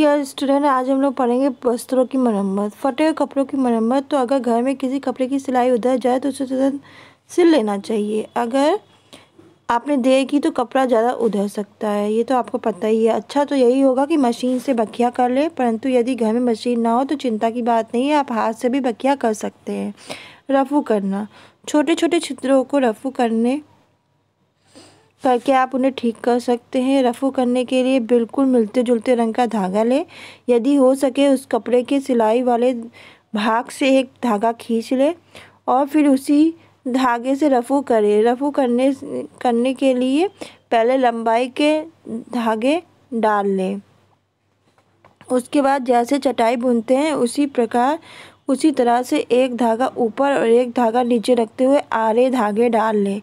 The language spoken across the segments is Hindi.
यह स्टूडेंट आज हम लोग पढ़ेंगे वस्त्रों की मरम्मत फटे हुए कपड़ों की मरम्मत तो अगर घर में किसी कपड़े की सिलाई उधर जाए तो उसे तुरंत सिल लेना चाहिए अगर आपने देर की तो कपड़ा ज़्यादा उधर सकता है ये तो आपको पता ही है अच्छा तो यही होगा कि मशीन से बखिया कर ले परंतु यदि घर में मशीन ना हो तो चिंता की बात नहीं है आप हाथ से भी बखिया कर सकते हैं रफू करना छोटे छोटे छिद्रों को रफू करने करके आप उन्हें ठीक कर सकते हैं रफ़ू करने के लिए बिल्कुल मिलते जुलते रंग का धागा लें यदि हो सके उस कपड़े के सिलाई वाले भाग से एक धागा खींच लें और फिर उसी धागे से रफ़ू करें रफ़ू करने करने के लिए पहले लंबाई के धागे डाल लें उसके बाद जैसे चटाई बुनते हैं उसी प्रकार उसी तरह से एक धागा ऊपर और एक धागा नीचे रखते हुए आरे धागे डाल लें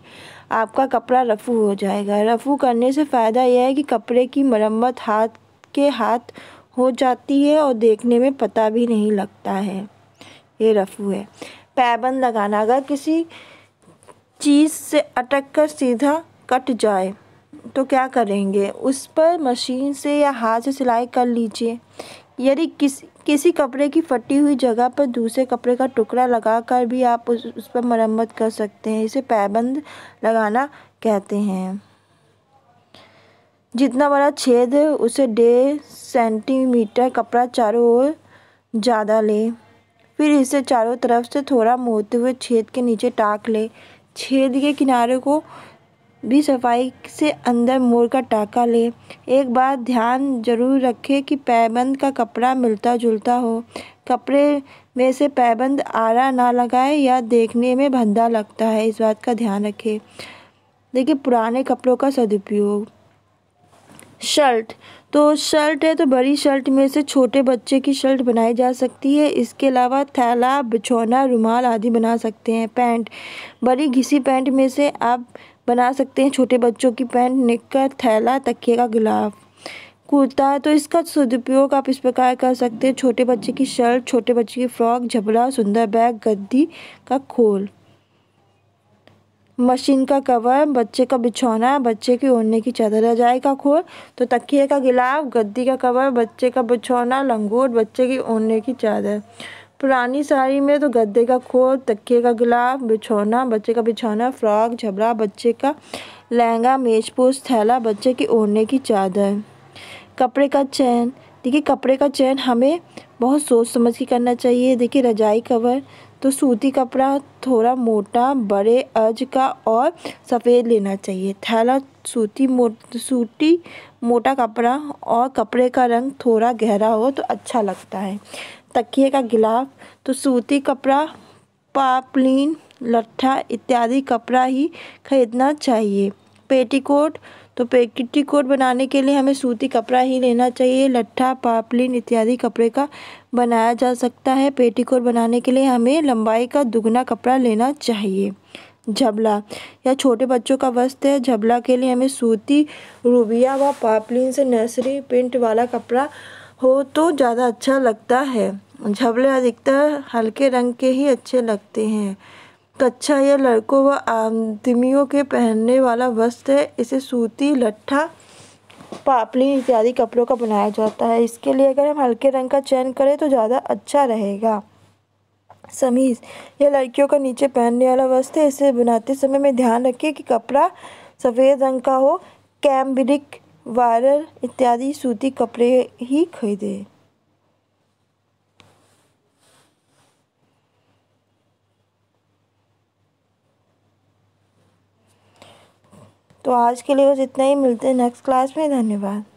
आपका कपड़ा रफ़ू हो जाएगा रफ़ू करने से फ़ायदा यह है कि कपड़े की मरम्मत हाथ के हाथ हो जाती है और देखने में पता भी नहीं लगता है ये रफ़ू है पैबंद लगाना अगर किसी चीज़ से अटक कर सीधा कट जाए तो क्या करेंगे उस पर मशीन से या हाथ से सिलाई कर लीजिए यदि किसी किसी कपड़े की फटी हुई जगह पर दूसरे कपड़े का टुकड़ा लगाकर भी आप उस उस पर मरम्मत कर सकते हैं इसे पैबंद लगाना कहते हैं जितना बड़ा छेद है उसे डेढ़ सेंटीमीटर कपड़ा चारों ओर ज़्यादा ले फिर इसे चारों तरफ से थोड़ा मोड़ते हुए छेद के नीचे टाक ले छेद के किनारे को भी सफाई से अंदर का टाँका ले एक बात ध्यान जरूर रखें कि पैबंद का कपड़ा मिलता जुलता हो कपड़े में से पैबंद आरा ना लगाए या देखने में भंदा लगता है इस बात का ध्यान रखें देखिए पुराने कपड़ों का सदुपयोग शर्ट तो शर्ट है तो बड़ी शर्ट में से छोटे बच्चे की शर्ट बनाई जा सकती है इसके अलावा थैला बिछौना रुमाल आदि बना सकते हैं पैंट बड़ी घिसी पैंट में से आप बना सकते हैं छोटे बच्चों की पैंट निक्कर थैला तकिए का गिलाफ कुर्ता तो इसका सदुपयोग आप इस प्रकार कर सकते हैं छोटे बच्चे की शर्ट छोटे बच्चे की फ्रॉक झबला सुंदर बैग गद्दी का खोल मशीन का कवर बच्चे का बिछौना बच्चे की ओढ़ने की चादर रजाई का खोल तो तकिए का गिलाफ गद्दी का कवर बच्चे का बिछौना लंगोट बच्चे की ओढ़ने की चादर पुरानी साड़ी में तो गद्दे का खोल तकिए का गुलाब बिछौना बच्चे का बिछौना फ्रॉक झबरा बच्चे का लहंगा मेजपोश थैला बच्चे की ओढ़ने की चादर कपड़े का चैन देखिए कपड़े का चयन हमें बहुत सोच समझ के करना चाहिए देखिए रजाई कवर तो सूती कपड़ा थोड़ा मोटा बड़े अज का और सफ़ेद लेना चाहिए थैला सूती मो सूती मोटा कपड़ा और कपड़े का रंग थोड़ा गहरा हो तो अच्छा लगता है तकिए का गिलाफ तो सूती कपड़ा पापलिन लट्ठा इत्यादि कपड़ा ही खरीदना चाहिए पेटीकोट तो पेटीकोट बनाने के लिए हमें सूती कपड़ा ही लेना चाहिए लट्ठा पापलिन इत्यादि कपड़े का बनाया जा सकता है पेटीकोट बनाने के लिए हमें लंबाई का दुगना कपड़ा लेना चाहिए झबला या छोटे बच्चों का वस्त्र है झबला के लिए हमें सूती रूबिया व पापलिन से नर्सरी प्रिंट वाला कपड़ा हो तो ज़्यादा अच्छा लगता है झबले अधिकतर हल्के रंग के ही अच्छे लगते हैं कच्छा यह लड़कों व आदमियों के पहनने वाला वस्त्र है इसे सूती लट्ठा पापली इत्यादि कपड़ों का बनाया जाता है इसके लिए अगर हम हल्के रंग का चयन करें तो ज़्यादा अच्छा रहेगा समीज यह लड़कियों का नीचे पहनने वाला वस्त्र है इसे बनाते समय में ध्यान रखें कि कपड़ा सफ़ेद रंग का हो कैम्ब्रिक वायरल इत्यादि सूती कपड़े ही खरीदें तो आज के लिए बस इतना ही मिलते हैं नेक्स्ट क्लास में धन्यवाद